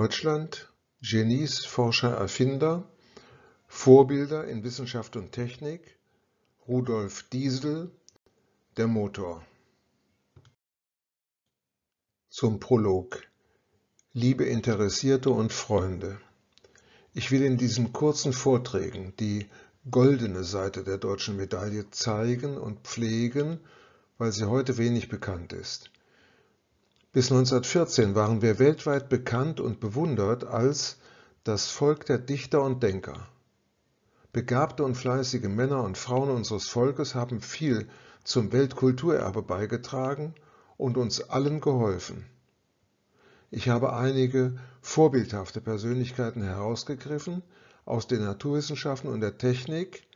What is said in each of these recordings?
Deutschland, Genies, Forscher, Erfinder, Vorbilder in Wissenschaft und Technik, Rudolf Diesel, der Motor. Zum Prolog. Liebe Interessierte und Freunde, ich will in diesen kurzen Vorträgen die goldene Seite der deutschen Medaille zeigen und pflegen, weil sie heute wenig bekannt ist. Bis 1914 waren wir weltweit bekannt und bewundert als das Volk der Dichter und Denker. Begabte und fleißige Männer und Frauen unseres Volkes haben viel zum Weltkulturerbe beigetragen und uns allen geholfen. Ich habe einige vorbildhafte Persönlichkeiten herausgegriffen aus den Naturwissenschaften und der Technik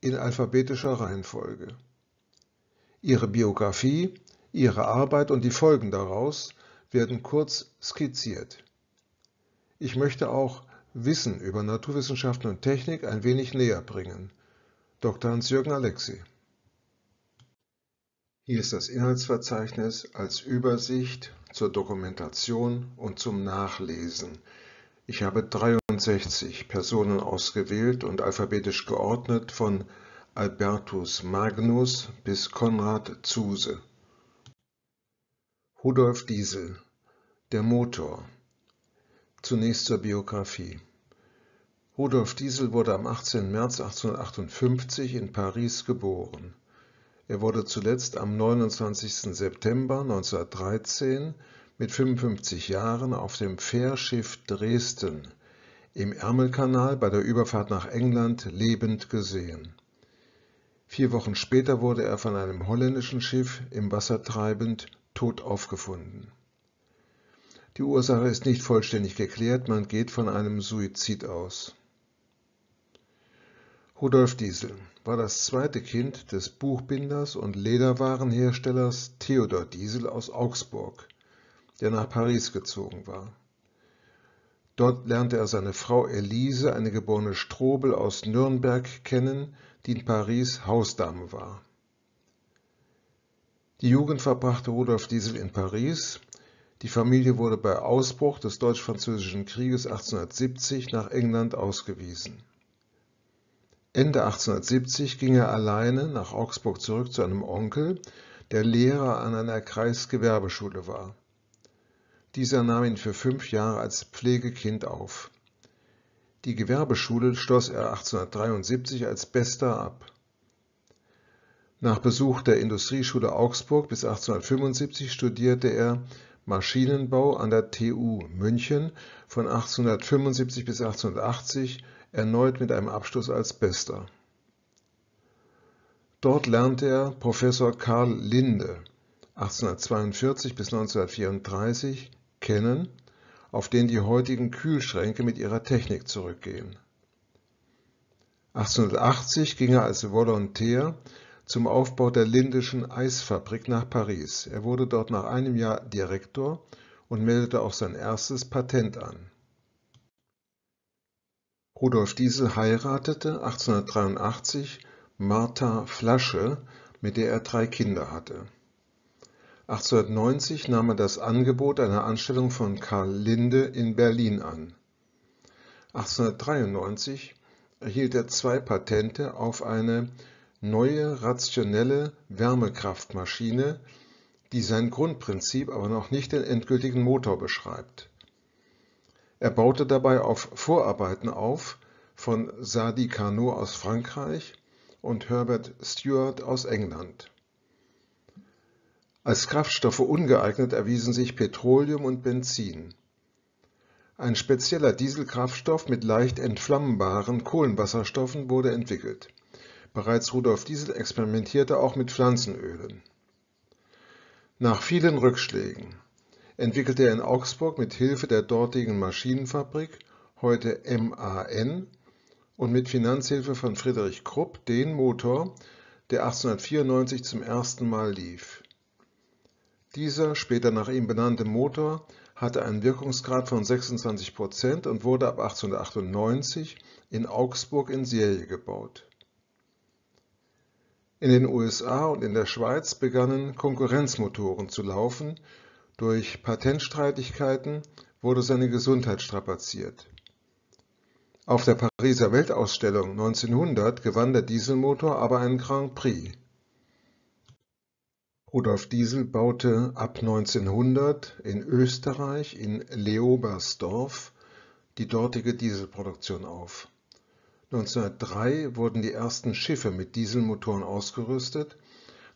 in alphabetischer Reihenfolge. Ihre Biografie Ihre Arbeit und die Folgen daraus werden kurz skizziert. Ich möchte auch Wissen über Naturwissenschaften und Technik ein wenig näher bringen. Dr. Hans-Jürgen Alexi. Hier ist das Inhaltsverzeichnis als Übersicht zur Dokumentation und zum Nachlesen. Ich habe 63 Personen ausgewählt und alphabetisch geordnet von Albertus Magnus bis Konrad Zuse. Rudolf Diesel Der Motor Zunächst zur Biografie. Rudolf Diesel wurde am 18. März 1858 in Paris geboren. Er wurde zuletzt am 29. September 1913 mit 55 Jahren auf dem Fährschiff Dresden im Ärmelkanal bei der Überfahrt nach England lebend gesehen. Vier Wochen später wurde er von einem holländischen Schiff im Wasser treibend tot aufgefunden. Die Ursache ist nicht vollständig geklärt, man geht von einem Suizid aus. Rudolf Diesel war das zweite Kind des Buchbinders und Lederwarenherstellers Theodor Diesel aus Augsburg, der nach Paris gezogen war. Dort lernte er seine Frau Elise, eine geborene Strobel aus Nürnberg, kennen, die in Paris Hausdame war. Die Jugend verbrachte Rudolf Diesel in Paris. Die Familie wurde bei Ausbruch des Deutsch-Französischen Krieges 1870 nach England ausgewiesen. Ende 1870 ging er alleine nach Augsburg zurück zu einem Onkel, der Lehrer an einer Kreisgewerbeschule war. Dieser nahm ihn für fünf Jahre als Pflegekind auf. Die Gewerbeschule schloss er 1873 als Bester ab. Nach Besuch der Industrieschule Augsburg bis 1875 studierte er Maschinenbau an der TU München, von 1875 bis 1880, erneut mit einem Abschluss als Bester. Dort lernte er Professor Karl Linde (1842 bis 1934) kennen, auf den die heutigen Kühlschränke mit ihrer Technik zurückgehen. 1880 ging er als Volontär zum Aufbau der Lindischen Eisfabrik nach Paris. Er wurde dort nach einem Jahr Direktor und meldete auch sein erstes Patent an. Rudolf Diesel heiratete 1883 Martha Flasche, mit der er drei Kinder hatte. 1890 nahm er das Angebot einer Anstellung von Karl Linde in Berlin an. 1893 erhielt er zwei Patente auf eine neue rationelle Wärmekraftmaschine, die sein Grundprinzip aber noch nicht den endgültigen Motor beschreibt. Er baute dabei auf Vorarbeiten auf von Sadi Carnot aus Frankreich und Herbert Stewart aus England. Als Kraftstoffe ungeeignet erwiesen sich Petroleum und Benzin. Ein spezieller Dieselkraftstoff mit leicht entflammbaren Kohlenwasserstoffen wurde entwickelt Bereits Rudolf Diesel experimentierte auch mit Pflanzenölen. Nach vielen Rückschlägen entwickelte er in Augsburg mit Hilfe der dortigen Maschinenfabrik, heute MAN, und mit Finanzhilfe von Friedrich Krupp den Motor, der 1894 zum ersten Mal lief. Dieser später nach ihm benannte Motor hatte einen Wirkungsgrad von 26 Prozent und wurde ab 1898 in Augsburg in Serie gebaut. In den USA und in der Schweiz begannen Konkurrenzmotoren zu laufen, durch Patentstreitigkeiten wurde seine Gesundheit strapaziert. Auf der Pariser Weltausstellung 1900 gewann der Dieselmotor aber einen Grand Prix. Rudolf Diesel baute ab 1900 in Österreich in Leobersdorf die dortige Dieselproduktion auf 1903 wurden die ersten Schiffe mit Dieselmotoren ausgerüstet,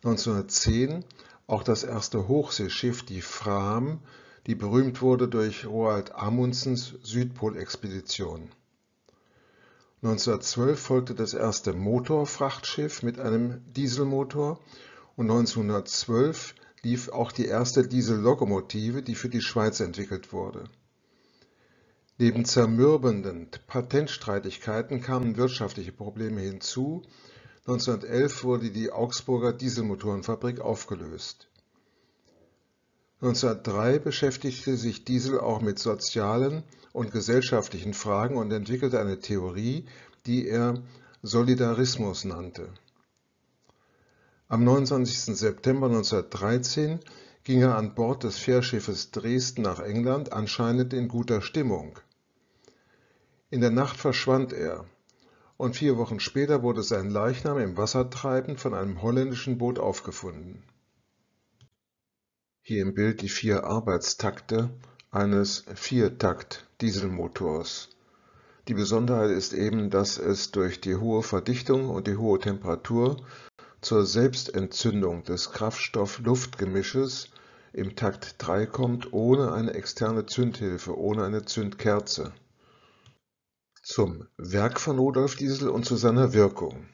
1910 auch das erste Hochseeschiff, die Fram, die berühmt wurde durch Roald Amundsens Südpolexpedition. 1912 folgte das erste Motorfrachtschiff mit einem Dieselmotor und 1912 lief auch die erste Diesellokomotive, die für die Schweiz entwickelt wurde Neben zermürbenden Patentstreitigkeiten kamen wirtschaftliche Probleme hinzu, 1911 wurde die Augsburger Dieselmotorenfabrik aufgelöst. 1903 beschäftigte sich Diesel auch mit sozialen und gesellschaftlichen Fragen und entwickelte eine Theorie, die er Solidarismus nannte. Am 29. September 1913 ging er an Bord des Fährschiffes Dresden nach England, anscheinend in guter Stimmung. In der Nacht verschwand er, und vier Wochen später wurde sein Leichnam im Wasser treibend von einem holländischen Boot aufgefunden. Hier im Bild die vier Arbeitstakte eines Viertakt-Dieselmotors. Die Besonderheit ist eben, dass es durch die hohe Verdichtung und die hohe Temperatur zur Selbstentzündung des Kraftstoff-Luft-Gemisches im Takt 3 kommt, ohne eine externe Zündhilfe, ohne eine Zündkerze. Zum Werk von Rudolf Diesel und zu seiner Wirkung.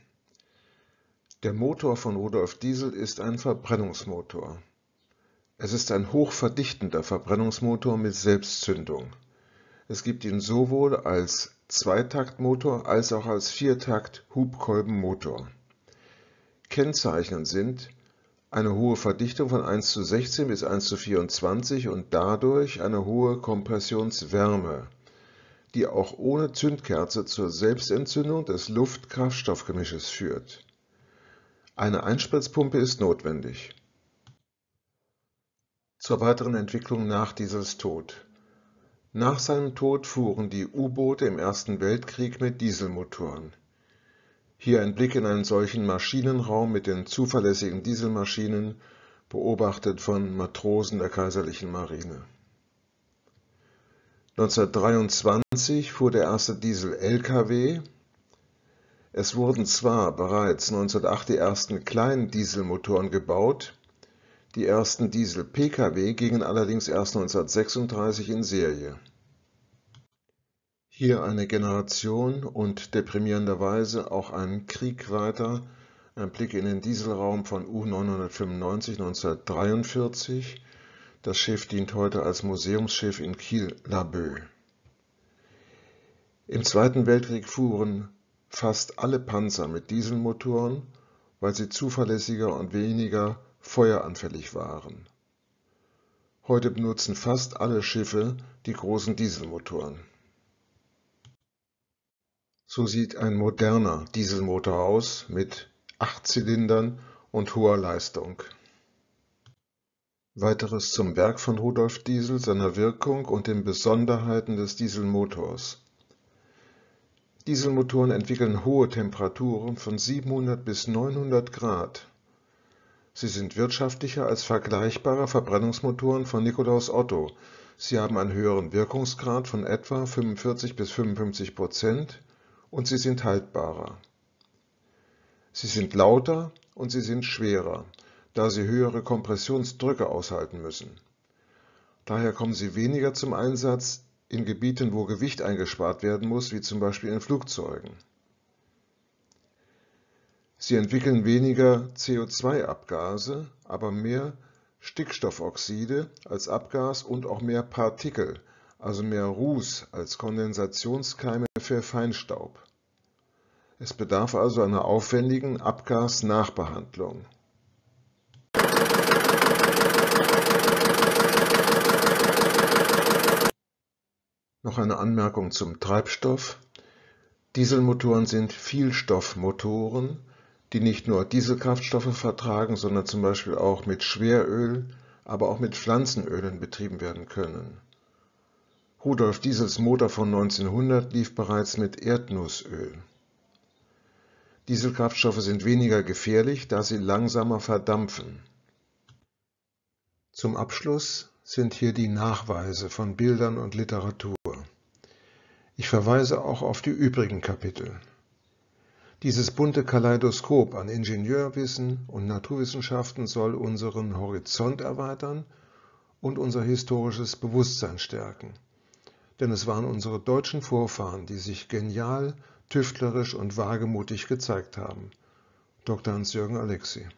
Der Motor von Rudolf Diesel ist ein Verbrennungsmotor. Es ist ein hochverdichtender Verbrennungsmotor mit Selbstzündung. Es gibt ihn sowohl als Zweitaktmotor als auch als Viertakt-Hubkolbenmotor. Kennzeichnend sind eine hohe Verdichtung von 1 zu 16 bis 1 zu 24 und dadurch eine hohe Kompressionswärme die auch ohne Zündkerze zur Selbstentzündung des Luft-Kraftstoff-Gemisches führt. Eine Einspritzpumpe ist notwendig. Zur weiteren Entwicklung nach Diesels Tod. Nach seinem Tod fuhren die U-Boote im Ersten Weltkrieg mit Dieselmotoren. Hier ein Blick in einen solchen Maschinenraum mit den zuverlässigen Dieselmaschinen, beobachtet von Matrosen der Kaiserlichen Marine. 1923 fuhr der erste Diesel-Lkw. Es wurden zwar bereits 1908 die ersten kleinen Dieselmotoren gebaut, die ersten Diesel-Pkw gingen allerdings erst 1936 in Serie. Hier eine Generation und deprimierenderweise auch einen Krieg weiter, ein Blick in den Dieselraum von U 995 1943 das Schiff dient heute als Museumsschiff in kiel labö Im Zweiten Weltkrieg fuhren fast alle Panzer mit Dieselmotoren, weil sie zuverlässiger und weniger feueranfällig waren. Heute benutzen fast alle Schiffe die großen Dieselmotoren. So sieht ein moderner Dieselmotor aus mit 8 Zylindern und hoher Leistung. Weiteres zum Werk von Rudolf Diesel, seiner Wirkung und den Besonderheiten des Dieselmotors. Dieselmotoren entwickeln hohe Temperaturen von 700 bis 900 Grad. Sie sind wirtschaftlicher als vergleichbare Verbrennungsmotoren von Nikolaus Otto. Sie haben einen höheren Wirkungsgrad von etwa 45 bis 55 Prozent und sie sind haltbarer. Sie sind lauter und sie sind schwerer da sie höhere Kompressionsdrücke aushalten müssen. Daher kommen sie weniger zum Einsatz in Gebieten, wo Gewicht eingespart werden muss, wie zum Beispiel in Flugzeugen. Sie entwickeln weniger CO2-Abgase, aber mehr Stickstoffoxide als Abgas und auch mehr Partikel, also mehr Ruß als Kondensationskeime für Feinstaub. Es bedarf also einer aufwendigen Abgasnachbehandlung. noch eine Anmerkung zum Treibstoff. Dieselmotoren sind Vielstoffmotoren, die nicht nur Dieselkraftstoffe vertragen, sondern zum Beispiel auch mit Schweröl, aber auch mit Pflanzenölen betrieben werden können. Rudolf Diesels Motor von 1900 lief bereits mit Erdnussöl. Dieselkraftstoffe sind weniger gefährlich, da sie langsamer verdampfen. Zum Abschluss sind hier die Nachweise von Bildern und Literatur. Ich verweise auch auf die übrigen Kapitel. Dieses bunte Kaleidoskop an Ingenieurwissen und Naturwissenschaften soll unseren Horizont erweitern und unser historisches Bewusstsein stärken. Denn es waren unsere deutschen Vorfahren, die sich genial, tüftlerisch und wagemutig gezeigt haben. Dr. Hans-Jürgen Alexi